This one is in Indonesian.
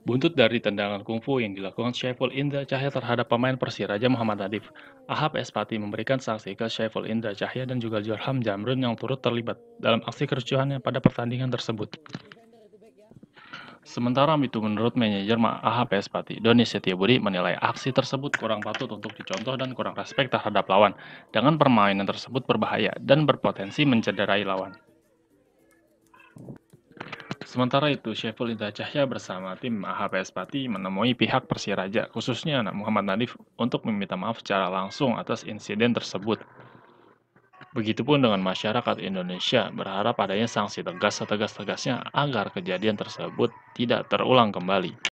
Buntut dari tendangan kungfu yang dilakukan Syaiful Indra Cahya terhadap pemain Persiraja Muhammad Adif, Ahab Espati memberikan sanksi ke Syaiful Indra Cahya dan juga Jorham Jamrun yang turut terlibat dalam aksi kericuhannya pada pertandingan tersebut. Sementara itu menurut manajer AHP Espati, Doni Setiabudi menilai aksi tersebut kurang patut untuk dicontoh dan kurang respek terhadap lawan. Dengan permainan tersebut berbahaya dan berpotensi mencederai lawan. Sementara itu, Syaiful Indah Cahya bersama tim AHPS Pati menemui pihak Persiraja, khususnya anak Muhammad Nadif, untuk meminta maaf secara langsung atas insiden tersebut. Begitupun dengan masyarakat Indonesia berharap adanya sanksi tegas setegas-tegasnya agar kejadian tersebut tidak terulang kembali.